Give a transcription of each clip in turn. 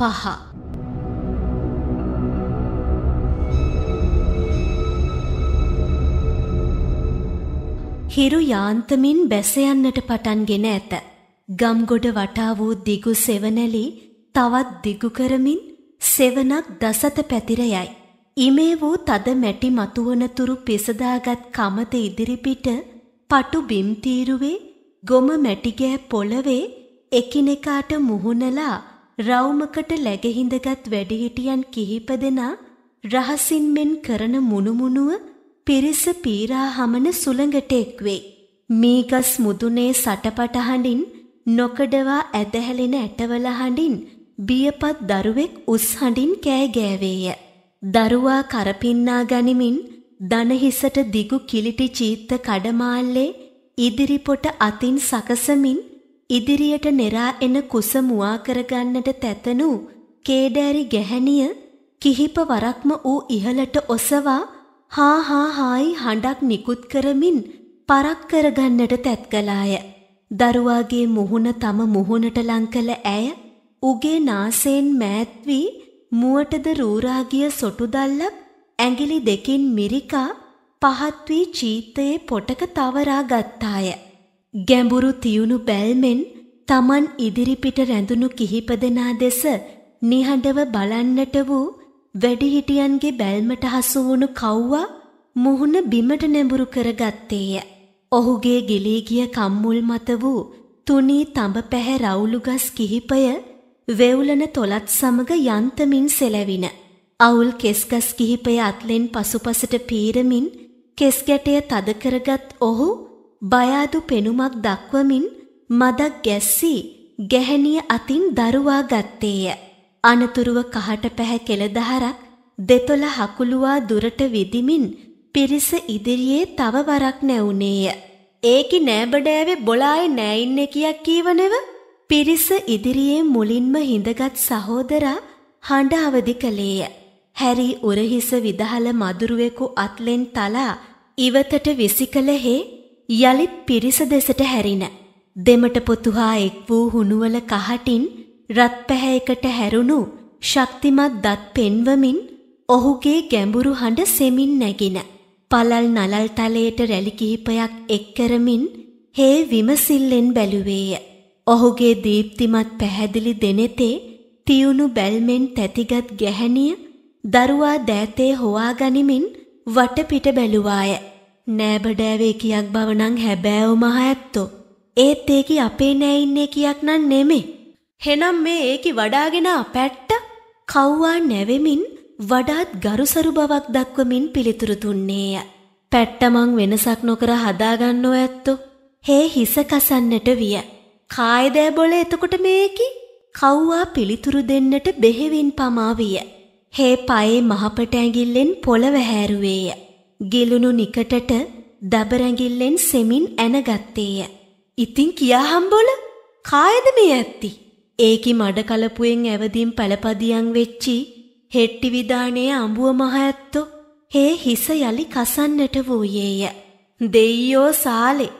පහ. හිරු යාන්තමින් බැසයන්නට පටන්ගෙන ඇත. ගම්ගොඩ වටා වූ දිගු සෙවනැලි තවත් දිගු කරමින් සෙවනක් දසත පැතිර යයි. ඉමේ වූ තද මැටි මතුවනතුරු පිසදාගත් කමත ඉදිරිපිට පටු බිම්තීරුවේ ගොම මැටිගෑ පොළවේ එකිනෙකාට මුහුණලා රවුමකට läගහිඳගත් වැඩිහිටියන් කිහිප දෙනා රහසින් මෙන් කරන මුණුමුණුව පිරිස පීරා හමන සුළඟට එක්වේ. මේ ගස් මුදුනේ සටපට හඬින් නොකඩවා ඇදහැලෙන ඇටවල හඬින් බියපත් දරුවෙක් උස් හඬින් කෑ ගෑවේය. දරුවා කරපින්නා ගනිමින් දනහිසට දිගු කිලිටි චීත්ත කඩමාල්ලේ ඉදිරිපොට අතින් සකසමින් ඉදිරියට නෙරා එන කුස මුවා කරගන්නට තැතනු කේඩෑරි ගැහැණිය කිහිප වරක්ම ඌ ඉහළට ඔසවා හා හා හායි හඬක් නිකුත් කරමින් පරක් කරගන්නට තැත්කලාය. දරුවාගේ මුහුණ තම මුහුණට ලංකල ඇය උගේ නාසයෙන් මෑත්වී මුවටද රූරාගිය සොටුදල්ලක් ඇඟිලි දෙකින් මිරිකා පහත් වී චීතයේ පොටක තවරා ගත්තාය. ගැඹුරු තියුණු බැල්මෙන් තමන් ඉදිරිපිට රැඳුණු කිහිප දෙනා දෙස නිහඬව බලන්නට වූ වැඩිහිටියන්ගේ බැල්මට හසු වුණු කව්වා මුහුණ බිමට නැඹුරු කරගත්තේය. ඔහුගේ ගිලී ගිය කම්මුල් මත වූ තුනී තඹ පැහැ රවුළු ගස් කිහිපය වෙවුලන තොලත් සමග යන්තමින් සෙලවින. අවුල් කෙස්ගස් කිහිපය අත්ලෙන් පසුපසට පීරමින් කෙස් ගැටය තද කරගත් ඔහු බයාදු පෙනුමක් දක්වමින් මදක් ගැස්සී ගැහැණිය අතින් දරුවා ගත්තේය. අනතුරුව කහට පැහැ කෙළදහරක් දෙතොල හකුළුවා දුරට විදිමින් පිරිස ඉදිරියේ තව වරක් නැවුනේය. ඒකි නෑබඩෑවේ බොලායේ නෑඉන්න කියක් කීවනෙව පිරිස ඉදිරියේ මුලින්ම හිඳගත් සහෝදරා හඬ අවදි කළේය. හැරි උරහිස විදහල මදුරුවෙකු අත්ලෙන් තලා ඉවතට විසි කළ හේ යළිත් පිරිස දෙසට හැරින දෙමට පොතුහා එක් වූ හුණුවල කහටින් රත් පැහැයකට හැරුණු ශක්තිමත් දත් පෙන්වමින් ඔහුගේ ගැඹුරු හඬ සෙමින් නැගින පළල් නලල් තලයට රැලි කිහිපයක් එක් කරමින් හේ විමසිල්ලෙන් බැලුවේය. ඔහුගේ දීප්තිමත් පැහැදිලි දෙනෙතේ තියුණු බැල්මෙන් තැතිගත් ගැහැණිය දරුවා දෑතේ හොවා ගනිමින් වටපිට බැලුවාය. නෑබඩෑවේ කියක් බව නං හැබෑව මහ ඇත්තෝ. ඒත් ඒකි අපේ නෑඉන්නේ කියක් නන් නෙමේ. හෙනම් මේ ඒකි වඩාගෙන පැට්ට කව්වා නැවෙමින් වඩාත් ගරුසරු බවක් දක්වමින් පිළිතුරු දුන්නේය. පැට්ටමං වෙනසක් නොකර හදාගන්නෝ ඇත්තෝ. හේ හිස කසන්නට විය. කායදෑ බොල එතකොට මේකි කව්වා පිළිතුරු දෙන්නට බෙහෙවින් පමාවිය. හේ පයේ මහපට ඇඟිල්ලෙන් පොළව හැරුවේය. ගිලුණු නිකටට දබරැඟිල්ලෙන් සෙමින් ඇනගත්තේය. ඉතින් කියාහම්බොල කායද මේ ඇත්ති. ඒකි මඩ කලපුයෙන් ඇවදින් පැලපදියන් වෙච්චි හෙට්ටි විධානයේ අඹුව මහ ඇත්තෝ හේ හිස යලි කසන්නට වූයේය. දෙයියෝ සාලේ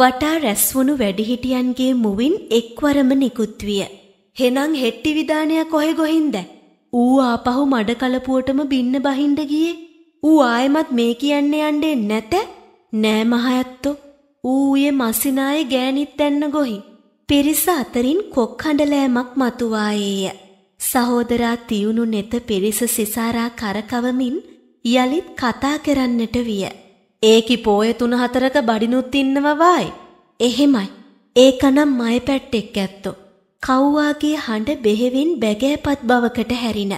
වටා රැස්වුණු වැඩිහිටියන්ගේ මුවින් එක්වරම නිකුත් විය. හෙනම් හෙට්ටි විධානය කොහෙ ගොහින්ද? ඌ ආපහු මඩ කලපුවටම බින්න බහින්ද ගියේ. ඌ ආයෙමත් මේ කියන්න යන්නේ නැත නෑ මහයත්තෝ ඌයේ මසිනායේ ගෑනිත් දැන්න ගොහි පිරිස අතරින් කොක්හඬලෑමක් මතුවායේය සහෝදරා තියුණු නෙත පිරිස සිසාරා කරකවමින් යලිත් කතා කරන්නට විය ඒකි පෝය තුන හතරක බඩිනුත් ඉන්නවවායි එහෙමයි ඒකනම් මය පැට්ටෙක් ඇත්තෝ කව්වාගේ හඬ බෙහෙවින් බැගෑපත් බවකට හැරින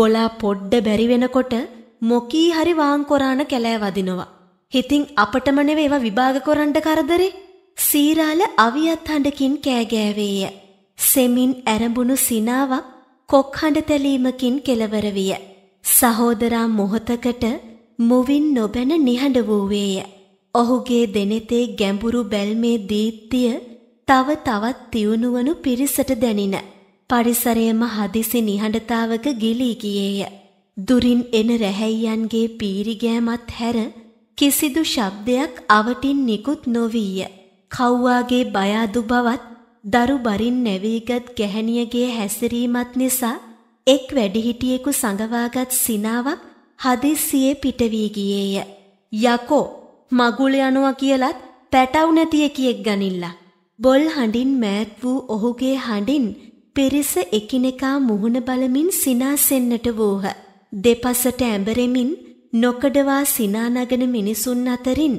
බොලා පොඩ්ඩ බැරි වෙනකොට මොකී හරි වාංකොරාණ කැලෑ වදිනවා. හිතින් අපටම නෙවෙයි ඒවා විභාග කරන්න කරදරේ. සීරාල අවියත් හඬකින් කෑගෑවේය. සෙමින් ඇරඹුණු සිනාවක් කොක් හඬ තැලීමකින් කෙලවර විය. සහෝදරා මොහතකට මුවින් නොබැන නිහඬ වූවේය. ඔහුගේ දෙනෙතේ ගැඹුරු බැල්මේ දීප්තිය තව තවත් තියුණුවනු පිරිසට දැනින. පරිසරයම හදිසි නිහඬතාවක ගිලී ගියේය. දුරින් එන රැහැයියන්ගේ පීරිගෑමත් හැර කිසිදු ශබ්දයක් අවටින් නිකුත් නොවීය. කව්වාගේ බයාදු බවත් දරු බරින් නැවීගත් ගැහැණියගේ හැසිරීමත් නිසා එක් වැඩිහිටියෙකු සඟවාගත් සිනාවක් හදිස්සියේ පිටවී ගියේය. යකෝ මගුල යනවා කියලත් පැටව් නැති එකියෙක් ගනිල්ලා. බොල් හඬින් මෑත් වූ ඔහුගේ හඬින් පිරිස එකිනෙකා මුහුණ බලමින් සිනාසෙන්නට වූහ. දෙපසට ඇඹරෙමින් නොකඩවා සිනානගෙන මිනිසුන් අතරින්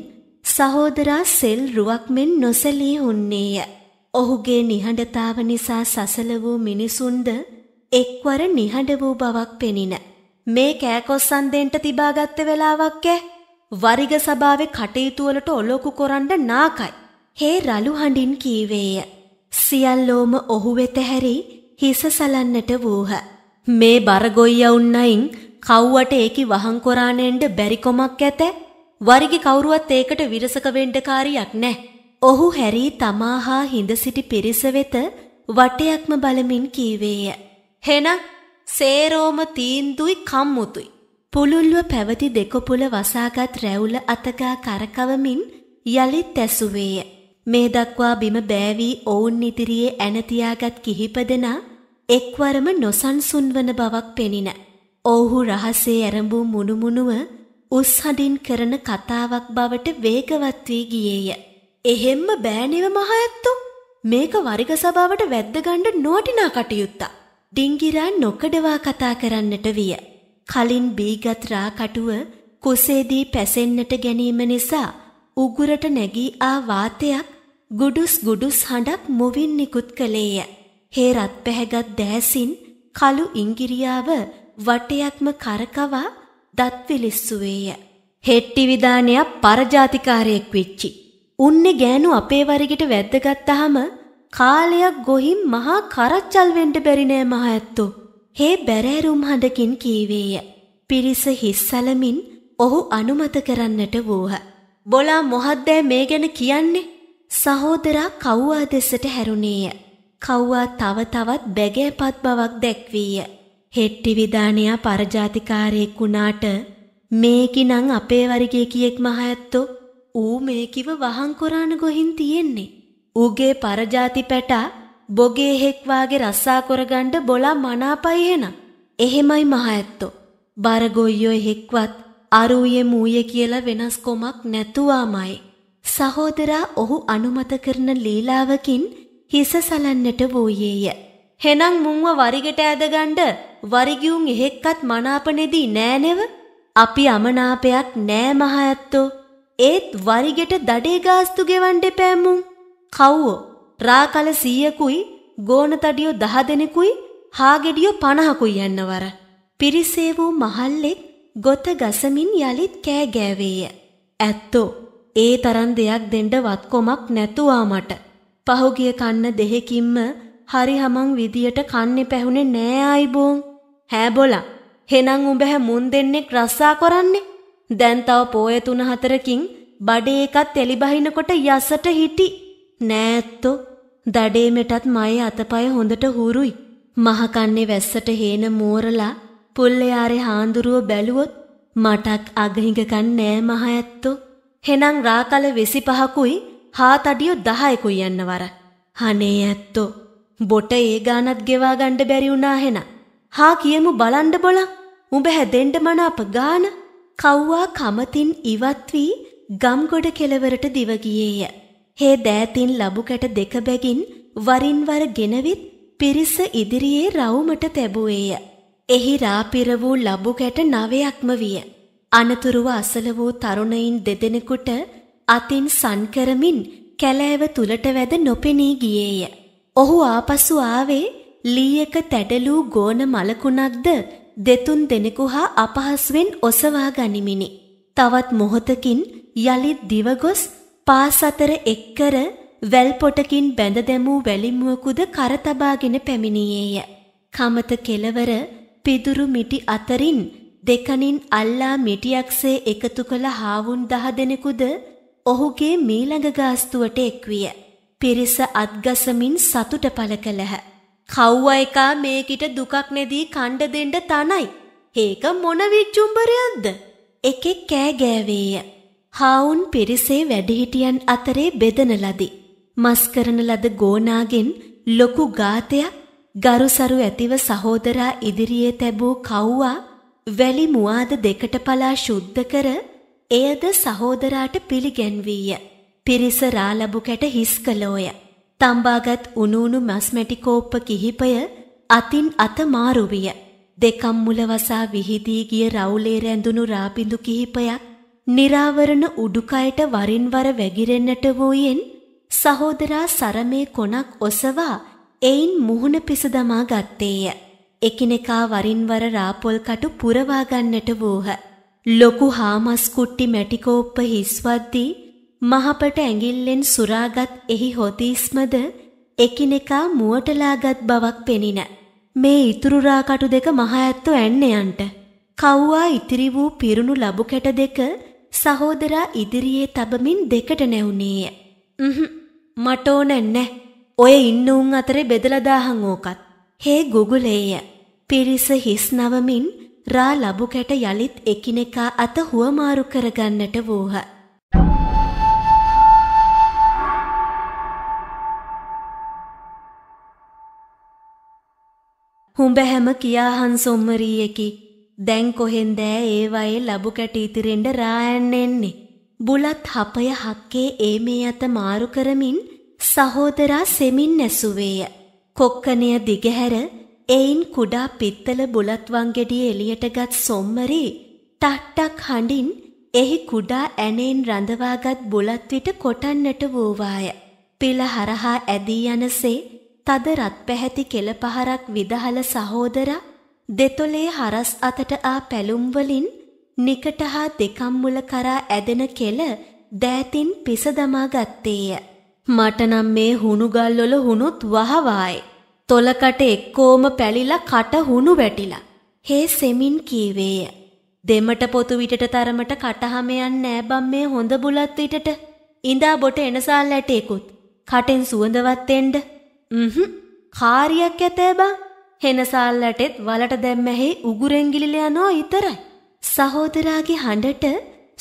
සහෝදරා සෙල් රුවක් මෙන් නොසැලී උන්නේය. ඔහුගේ නිහඬතාව නිසා සසල වූ මිනිසුන්ද එක්වර නිහඬ වූ බවක් පෙනින. මේ කෑකොස්සන් දෙන්ට තිබාගත්ත වෙලාවක් ඈ. වරිග සභාවේ කටයුතු වලට ඔලොකු කරන්න නාකයි. හේ රළු හඬින් කීවේය. සියල්ලෝම ඔහු වෙත හැරි හිස සලන්නට වූහ. මේ බරගොයියවුන් නයින් කව්වට ඒකි වහංකොරාණෙන්ඩ බැරිකොමක් ඇත වරිගි කවුරුවත් ඒකට විරසක වෙන්ඩකාරියක් නෑ. ඔහු හැරී තමා හා හිඳ සිටි පිරිස වෙත වටයක්ම බලමින් කීවේය. හෙන සේරෝම තීන්දුයි කම්මුතුයි. පුළුල්ව පැවති දෙකොපුල වසාගත් රැවුල අතගා කරකවමින් යළිත් ඇසුවේය. මේ දක්වා බිම බෑවී ඔවුන් ඉදිරියේ ඇනතියාගත් කිහිප දෙනා එක්වරම නොසන්සුන්වන බවක් පෙනින. ඔවුහු රහසේ ඇරඹූ මුණුමුණුව උස්හඩින් කරන කතාවක් බවට වේගවත් වී ගියේය. එහෙම්ම බෑනෙව මහඇත්තෝ මේක වරිග සභාවට වැද්දගණ්ඩ නොවටිනා කටයුත්තා. ඩිංගිරා නොකඩවා කතා කරන්නට විය. කලින් බීගත් රාකටුව කුසේදී පැසෙන්නට ගැනීම නිසා උගුරට නැගී ආ වාතයක් ගුඩුස් ගුඩුස් හඬක් මුවින් නිකුත් කළේය. හේ රත් පැහැගත් දැසින් කළු ඉංගිරියාව වටයක්ම කරකවා දත් විලිස්සුවේය. හෙට්ටි විදානයක් පරජාතිකාරයෙක් වෙච්චි. උන්නේ ගෑනු අපේ වරිගිට වැද්දගත්තාම කාලයක් ගොහින් මහා කරච්චල් වෙන්න බැරි නෑ මහඇත්තෝ. හේ බැරෑරුම් හඬකින් කීවේය. පිරිස හිස්සලමින් ඔහු අනුමත කරන්නට වූහ. බොලා මොහද්දෑ මේ ගැන කියන්නේ? සහෝදරා කව්වා දෙසට හැරුණේය. කව්වා තව තවත් බැගෑපත් බවක් දැක්වීය. හෙට්ටි විධානයා පරජාතිකාරයෙක් වුණාට මේකිනං අපේ වරිගේ කියෙක් මහඇත්තෝ ඌ මේකිව වහංකොරාන ගොහින් තියෙන්නේ. ඌගේ පරජාති පැටා බොගේ හෙක්වාගේ රස්සා කොරගණ්ඩ බොලා මනාපයිහෙන. එහෙමයි මහඇත්තෝ. බරගොයියෝ හෙක්වත් අරුයේ මූය කියලා වෙනස් කොමක් නැතුවාමයි. සහෝදරා ඔහු අනුමත කරන ලීලාවකින් හිස සලන්නට වූයේය. හෙනම් මුංව වරිගට ඇදගණ්ඩ වරිගියුන් එහෙක්කත් මනාපනෙදී නෑනෙව අපි අමනාපයක් නෑ මහඇත්තෝ ඒත් වරිගෙට දඩේ ගාස්තු ගෙවන්ඩ පෑම්මුම් කව්වෝ රාකල සීයකුයි ගෝනතඩියෝ දහ දෙනෙකුයි හාගෙඩියෝ පණහකුයි යන්නවර. පිරිසේ වූ මහල්ලෙක් ගොත ගසමින් යළිත් කෑගෑවේය. ඇත්තෝ ඒ තරන් දෙයක් දෙන්ඩ වත්කොමක් නැතුවා මට. පහුගිය කන්න දෙහෙකින්ම හරි හමං විදියට කන්නේ පැහුනේ නෑ අයිබෝන්. හෑ බොලා. හෙනම් උඹ හැ මුන් දෙන්නෙක් රස්සා කරන්නේ. දැන් තව පෝය තුන හතරකින් බඩේ එකත් එලි බහිනකොට යසට හිටි. නෑත්තෝ. දඩේමටත් මයේ අතපය හොඳට හුරුයි. මහ කන්නේ වැස්සට හේන මෝරලා පුල්ලයාරේ හාඳුරුව බැලුවොත් මටක් අගහිඟකන් නෑ මහ ඇත්තෝ. හෙනම් රාකල 25කුයි හාතඩියෝ දහයකුයි යන්න වර. හනේ ඇත්තෝ. බොට ඒ ගානත් ගෙවා ගණ්ඩ බැරි වුණාහෙන. හා කියමු බලන්ඩ බොල උඹ හැදෙන්ඩ මනාප ගාන කව්වා කමතින් ඉවත්වී ගම්ගොඩ කෙළවරට දිවගියේය. හේ දෑතින් ලබුකැට දෙක බැගින් වරින්වර ගෙනවිත් පිරිස ඉදිරියේ රවුමට තැබුවේය. එහි රාපිර වූ ලබුකැට නවයක්ම විය. අනතුරුව අසල වූ තරුණයින් දෙදෙනෙකුට අතින් සන් කරමින් කැලෑව තුලට වැද නොපෙනී ගියේය. ඔහු ආපසු ආවේ ලීයක තැඩලූ ගෝන මලකුණක්ද දෙතුන් දෙනෙකු හා අපහසුවෙන් ඔසවා ගනිමිනි. තවත් මොහොතකින් යළිත් දිවගොස් පාසතර එක්කර වැල් පොටකින් බැඳ දැමූ වැලිමුවකුද කරතබාගෙන පැමිණියේය. කමත කෙලවර පිදුරු මිටි අතරින් දෙකනින් අල්ලා මිටියක්සේ එකතු කළ හාවුන් දහ දෙනෙකුද ඔහුගේ මීළඟ ගාස්තුවට එක්විය. පිරිස අත්ගසමින් සතුට පළ කළහ. කව්ව එකා මේකිට දුකක් නැදී කණ්ඩ දෙන්න තනයි. ඒක මොන විච්චුම්බරයක්ද? එකෙක් කෑ ගෑවේය. හාවුන් පිරිසේ වැඩිහිටියන් අතරේ බෙදන ලදි. මස් කරන ලද ගෝනාගෙන් ලොකු ගාතයක් ගරුසරු ඇතිව සහෝදරා ඉදිරියේ තැබූ කව්වා වැලි මුවාද දෙකට පලා ශුද්ධ කර එයද සහෝදරාට පිළිගැන්වීය. පිරිස රාලබු කැට හිස් කළෝය. තම්බාගත් උණුණු මස්මැටි කෝප්ප කිහිපය අතින් අත මාරු විය. දෙකම් මුල වසා විහිදී ගිය රවුලේ රැඳුණු රාපිඳු කිහිපයක් निराවරණ උඩුකයට වරින් වර වැగిරෙන්නට වූයෙන් සහෝදරා සරමේ කොනක් ඔසවා එයින් මුහුණ පිසදමා ගත්තේය. එකිනෙකා වරින් වර රාපොල් කටු පුරවා ගන්නට වූහ. ලොකු හාමස්කුට්ටි මැටිකෝප්ප හිස්වද්දී මහපට ඇඟිල්ලෙන් සුරාගත් එහි හොතිස්මද එකිනෙකා මුවටලාගත් බවක් පෙනින. මේ ඉතුරුරාකටු දෙක මහ ඇත්තෝ ඇන්නයන්ට. කව්වා ඉතිරි වූ පිරුණු ලබු කැට දෙක සහෝදරා ඉදිරියේ තබමින් දෙකට නැවුණේය. මට ඕනැන්නෑ. ඔය ඉන්න උන් අතරේ බෙදලදාහං ඕකත්. හේ ගුගුලේය. පිරිස හිස් නවමින් රා ලබුකැට යළිත් එකිනෙකා අත හුවමාරු කරගන්නට වූහ. හුඹ හැම කියාහන් සොම්මරීයකි දැන් කොහෙන්දෑ ඒවයේ ලබුකැට ඉතිරෙන්ඩ රායන් එන්නේ. බුලත් හපය හක්කේ ඒ මේ අත මාරු කරමින් සහෝදරා සෙමින් නැසුවේය. කොක්කනය දිගහැර එයින් කුඩා පිත්තල බුලත්වංගෙඩිය එළියටගත් සොම්මරි තට්ටක් හඬින් එහි කුඩා ඇනෙන් රඳවාගත් බුලත්විට කොටන්නට වූවාය. පිළ හරහා ඇදී යනසේ තද රත් පැහැති කෙළ පහරක් විදහල සහෝදරා දෙතොලේ හරස් අතට ආ පැලුම්වලින් නිකට හා දෙකම් මුල කරා ඇදෙන කෙළ දෑතින් පිසදමා ගත්තේය. මට නම් මේ හුණුගල්වල හුණුත් වහවායි. තොලකට එක්කෝම පැලිලා කට හුණු වැටිලා. හේ සෙමින් කීවේය. දෙමට පොතු විටට තරමට කටහම යන්නේ නෑ බම් මේ හොඳ බුලත් විටට. ඉඳා බොට එනසාල් ඇටේකුත්. කටෙන් සුවඳවත් එන්න. හ්ම්හ්. කාරියක් ඇතේ බං. හෙනසාල් ඇටෙත් වලට දැම්මැහි උගුරෙන් ගිලිල යනවා ඉතරයි. සහෝදරාගේ හඬට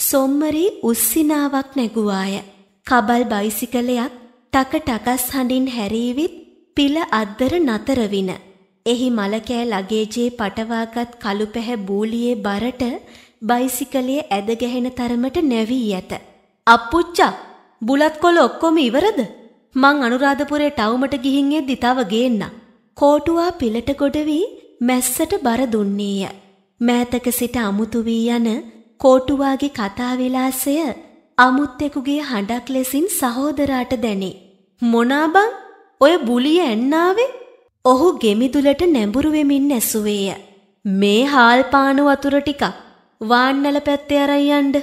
සොම්මරි උස්සිනාවක් නැගුවාය. කබල් බයිසිකලයක් ටක ටකස් හඬින් හැරීවිත් පිළ අද්දර නතර වින. එහි මලකෑ ලගේජේ පටවාගත් කළු පැහැ බූලියේ බරට බයිසිකලයේ ඇද ගැහෙන තරමට නැවී ඇත. අප්පුච්චා බුලත් කොළ ඔක්කොම ඉවරද? මං අනුරාධපුරේ ටවුමට ගිහින් එද්දි තව ගේන්න. කෝටුවා පිළට ගොඩ වී මැස්සට බර දුන්නේය. මෑතක සිට අමුතු වී යන කෝටුවාගේ කතා විලාසය අමුත්තෙකුගේ හඬක් ලෙසින් සහෝදරාට දැනේ. මොනා බං ඔය බුලිය ඇන්නාවේ ඔහු ගෙමිදුලට නැඹුරු වෙමින් ඇසුවේය. මේ හාල්පානු වතුර ටිකක් වාන්නල පැත්තේ අරන් යන්න.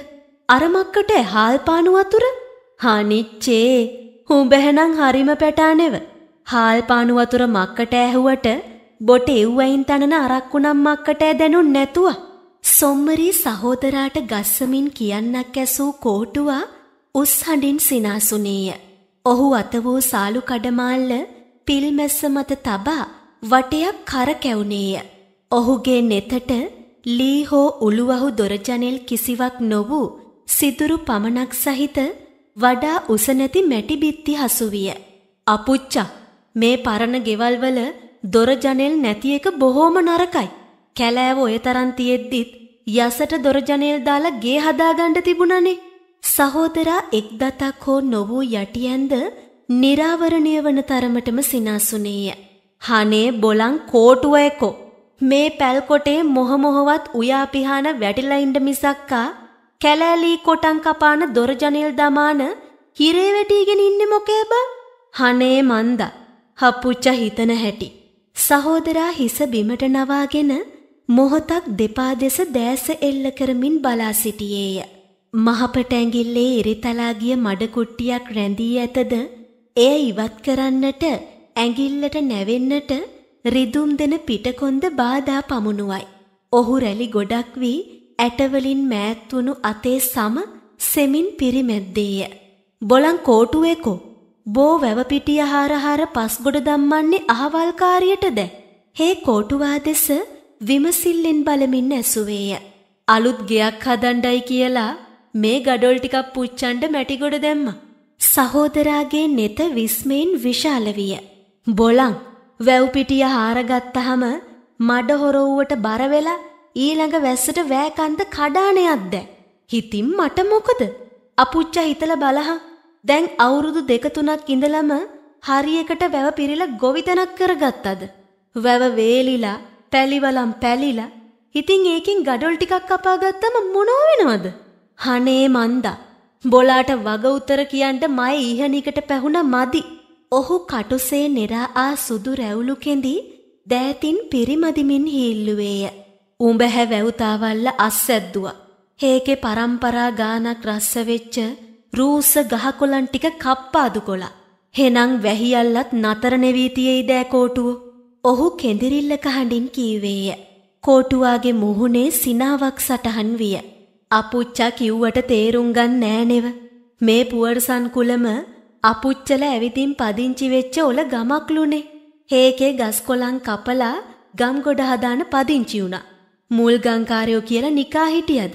අරමක්කට හාල්පානු වතුර? හනිච්චේ. හුඹැහනම් හරිම පැටානෙව. හාල්පානු වතුර මක්කට ඇහුවට බොට එව්වයින් තනන අරක්කු නම් මක්කට ඇදෙනුන් නැතුව. සොම්මරී සහෝදරාට ගස්සමින් කියන්නක් ඇසූ කෝටුවා උස් හඬින් සිනාසුනේය. ඔහු අත වූ සාලු කඩමාල්ල පිල්මැස්ස මත තබා වටයක් කරකැවුණේය. ඔහුගේ නෙතට ලී හෝ උළුවහු දොරජනෙල් කිසිවක් නොවූ සිදුරු පමණක් සහිත වඩා උසනැති මැටිබිත්ති හසුවිය. අපුච්චා මේ පරණ ගෙවල්වල දොරජනෙල් නැති එක බොහෝම නරකයි. කැලෑව ඔය තරන් තියෙද්දිත් යසට දොරජනෙල් දාලා ගේ හදාගන්න තිබුණනේ. සහෝදරා එක් දතක් හෝ නොවූ යටියන්ද නිරාවරණය වන තරමටම සිනාසුනේය. හනේ බොලං කෝටුවයකෝ. මේ පැල්කොටේ මොහමොහවත් උයාපිහාන වැටිලයින්ඩ මිසක්කා කැලෑලී කොටන් කපාන දොරජනල් දමාන හිරේ වැටීගෙන ඉන්න මොකේ බං? හනේ මන්ද. හපුච්ච හිතන හැටි. සහෝදරා හිස බිමට නවාගෙන මොහොතක් දෙපා දෙස දෑස එල්ල කරමින් බලා සිටියේය. මහපට ඇඟිල්ලේ එරිතලාගිය මඩකුට්ටියක් රැඳී ඇතද එය ඉවත් කරන්නට ඇඟිල්ලට නැවෙන්නට රිදුම් දෙන පිටකොන්ද බාධා පමුණුවයි. ඔහු රැලි ගොඩක් වී ඇටවලින් මෑත්වුණු අතේ සම සෙමින් පිරිමැද්දේය. බොලන් කෝටුවේකෝ බෝ වැවපිටිය හාරහාර පස්ගොඩ දම්මන්නේ අහවල්කාරියටද. හේ කෝටුවා දෙස විමසිල්ලෙන් බලමින් ඇසුවේය. අලුත් ගෙයක් හදණ්ඩයි කියලා මේ ගඩොල් ටිකක් පුච්චන්ඩ මැටිගොඩ දැම්ම. සහෝදරාගේ නෙත විස්මයෙන් විශාල විය. බොලං වැව්පිටිය හාරගත්තහම මඩ හොරව්වට බර වෙලා ඊළඟ වැස්සට වෑකන්ද කඩාණයක් දැ. හිතින් මට මොකද? අපුච්චා හිතලා බලහන්. දැන් අවුරුදු දෙක තුනක් ඉඳලම හරියකට වැව පිරিলা ගොවිතැනක් කරගත්තද? වැව වේලිලා, පැලිවලම් පැලිලා. ඉතින් ඒකෙන් ගඩොල් ටිකක් කපාගත්තම මොනව වෙනවද? හනේ මන්දා බොලාට වග උතර කියන්න මය ඊහනිකට පැහුණ මදි. ඔහු කටුසේ නෙරා ආ සුදු රැවුලු කෙඳි දෑතින් පිරිමදිමින් හිල්ලුවේය. උඹ හැවැවුතාවල්ල අස්සැද්දුවා. හේකෙ පරම්පරා ගානක් රස්ස වෙච්ච රූස ගහකොලන් ටික කප්පාදු කොලා. හෙනං වැහියල්ලත් නතර නෙවී තියෙයි දෑ කෝටුව. ඔහු කෙඳිරිල්ල කහඬින් කීවේය. කෝටුවාගේ මුහුණේ සිනාවක් සටහන් විය. අපුච්චා කිව්වට තේරුම් ගන්න නෑනෙව. මේ පුවර්සන් කුලම අපුච්චල ඇවිදින් පදිංචි වෙච්ච ඔල ගමක්ලුනේ. හේකේ ගස් කොළන් කපලා ගම් ගොඩ හදාන පදිංචි වුණා. මුල් ගංකාරයෝ කියලා නිකා හිටියද.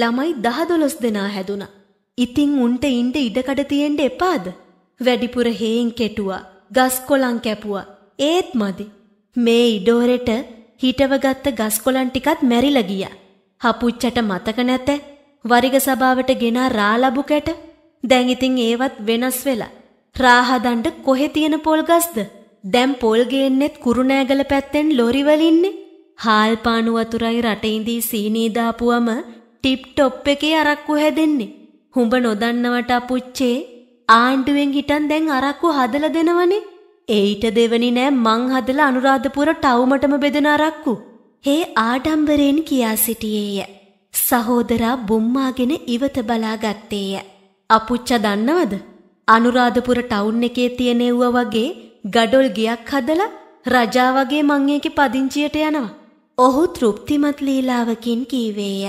ළමයි දහ දොළොස් දෙනා හැදුනා. ඉතින් උන්ට ඉන්ඩ ඉඩකඩ තියෙන්ඩ එපාද. වැඩිපුර හේන් කෙටුවා ගස් කොළන් කැපුවා ඒත් මදි. මේ ඉඩෝරෙට හිටවගත්ත ගස්කොලන් ටිකත් මැරිල ගියා. හපුච්චට මතක නැත වරිග සභාවට ගෙනා රාලබු කැට දැන් ඉතින් ඒවත් වෙනස් වෙලා රාහදණ්ඩ කොහෙ තියෙන පොල් ගස්ද දැන් පොල් ගේන්නෙත් කුරුණෑගල පැත්තෙන් ලොරි වලින්නේ හාල් පානු වතුරයි රට ඉඳී සීනී දාපුවම ටිප් ටොප් එකේ අරක්කු හැදෙන්නේ හුඹ නොදන්නවට අපුච්චේ ආණ්ඩුවෙන් හිටන් දැන් අරක්කු හදලා දෙනවනේ ඒිට දෙවනි නෑ මං හදලා අනුරාධපුර ටවුමටම බෙදෙන අරක්කු හේ ආඩම්බරයෙන් කියා සිටියේය. සහෝදරා බුම්මාගෙන ඉවත බලාගත්තේය. අපුච්ච දන්නවද? අනුරාධපුර ටවුන් එකේ තියෙන එව්වා වගේ ගඩොල් ගියක් හදලා රජා වගේ මං ඒකේ පදිංචියට යනවා. ඔහු තෘප්තිමත් ලීලාවකින් කීවේය.